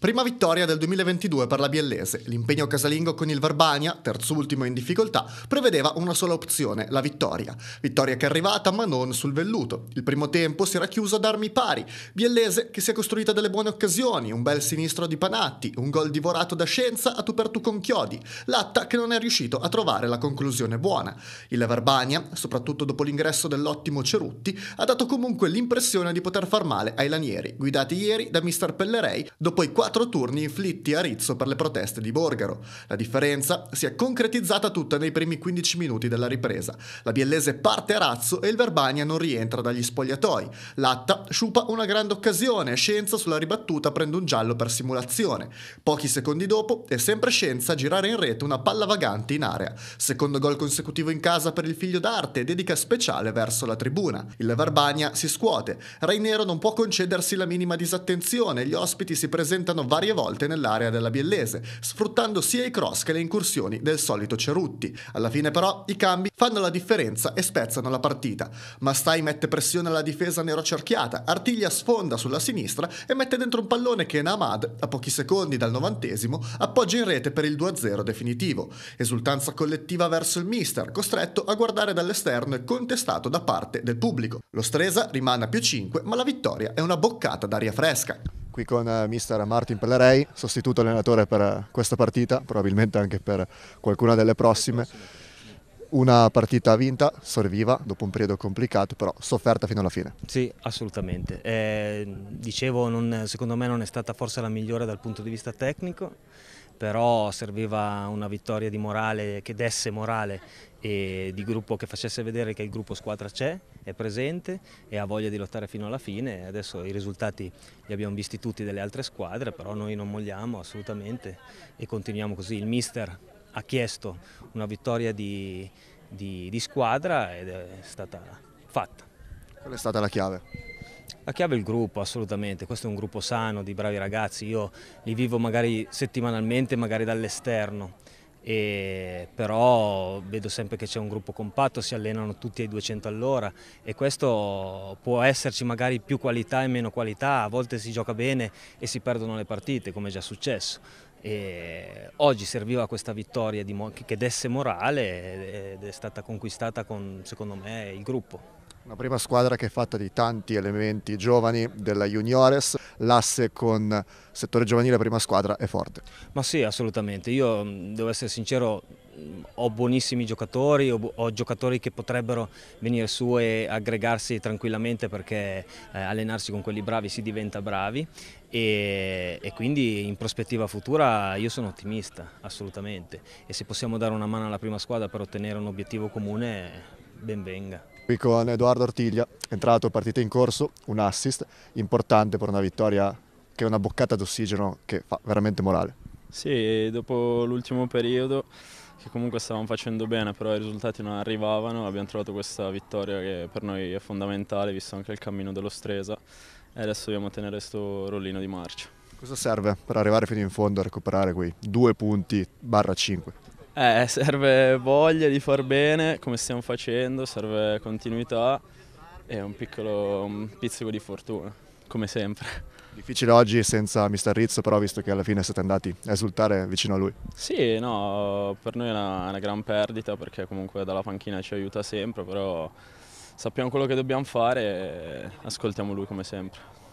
Prima vittoria del 2022 per la Biellese. L'impegno casalingo con il Verbania, terzultimo in difficoltà, prevedeva una sola opzione, la vittoria. Vittoria che è arrivata ma non sul velluto. Il primo tempo si era chiuso ad armi pari. Biellese che si è costruita delle buone occasioni, un bel sinistro di Panatti, un gol divorato da Scienza a tu per tu con Chiodi. Latta che non è riuscito a trovare la conclusione buona. Il Verbania, soprattutto dopo l'ingresso dell'ottimo Cerutti, ha dato comunque l'impressione di poter far male ai lanieri, guidati ieri da Mr. Pellerei dopo i quattro quattro turni inflitti a Rizzo per le proteste di Borgaro. La differenza si è concretizzata tutta nei primi 15 minuti della ripresa. La biellese parte a razzo e il Verbania non rientra dagli spogliatoi. Latta sciupa una grande occasione e Scienza sulla ribattuta prende un giallo per simulazione. Pochi secondi dopo è sempre Scienza a girare in rete una palla vagante in area. Secondo gol consecutivo in casa per il figlio d'arte dedica speciale verso la tribuna. Il Verbania si scuote. Rainero non può concedersi la minima disattenzione. Gli ospiti si presentano attraversarono varie volte nell'area della Biellese, sfruttando sia i cross che le incursioni del solito Cerutti. Alla fine però i cambi fanno la differenza e spezzano la partita. Mastai mette pressione alla difesa nerocerchiata, Artiglia sfonda sulla sinistra e mette dentro un pallone che Namad, a pochi secondi dal novantesimo, appoggia in rete per il 2-0 definitivo. Esultanza collettiva verso il mister, costretto a guardare dall'esterno e contestato da parte del pubblico. Lo Stresa rimane a più 5, ma la vittoria è una boccata d'aria fresca qui con eh, mister Martin Pellerei, sostituto allenatore per eh, questa partita, probabilmente anche per qualcuna delle prossime. Una partita vinta, sorviva dopo un periodo complicato, però sofferta fino alla fine. Sì, assolutamente. Eh, dicevo, non, secondo me non è stata forse la migliore dal punto di vista tecnico però serviva una vittoria di morale che desse morale e di gruppo che facesse vedere che il gruppo squadra c'è, è presente e ha voglia di lottare fino alla fine. Adesso i risultati li abbiamo visti tutti delle altre squadre, però noi non molliamo assolutamente e continuiamo così. Il mister ha chiesto una vittoria di, di, di squadra ed è stata fatta. Qual è stata la chiave? La chiave è il gruppo, assolutamente, questo è un gruppo sano di bravi ragazzi, io li vivo magari settimanalmente, magari dall'esterno, però vedo sempre che c'è un gruppo compatto, si allenano tutti ai 200 all'ora e questo può esserci magari più qualità e meno qualità, a volte si gioca bene e si perdono le partite come è già successo. E oggi serviva questa vittoria che desse morale ed è stata conquistata con, secondo me, il gruppo. Una prima squadra che è fatta di tanti elementi giovani della Juniores, l'asse con settore giovanile prima squadra è forte. Ma sì, assolutamente. Io mm, devo essere sincero, mm, ho buonissimi giocatori, ho, ho, giocatori che potrebbero venire su e aggregarsi tranquillamente perché eh, allenarsi con quelli bravi si diventa bravi e, e, quindi in prospettiva futura io sono ottimista assolutamente e se possiamo dare una mano alla prima squadra per ottenere un obiettivo comune ben venga. Qui con Edoardo Ortiglia, entrato partita in corso, un assist importante per una vittoria che è una boccata d'ossigeno che fa veramente morale. Sì, dopo l'ultimo periodo che comunque stavamo facendo bene, però i risultati non arrivavano, abbiamo trovato questa vittoria che per noi è fondamentale, visto anche il cammino dello Stresa e adesso dobbiamo tenere questo rollino di marcia. Cosa serve per arrivare fino in fondo a recuperare quei due punti barra cinque? Eh, serve voglia di far bene come stiamo facendo, serve continuità e un piccolo un pizzico di fortuna, come sempre. Difficile oggi senza Mr. Rizzo, però visto che alla fine siete andati a esultare vicino a lui. Sì, no, per noi è una, una gran perdita perché comunque dalla panchina ci aiuta sempre, però sappiamo quello che dobbiamo fare e ascoltiamo lui come sempre.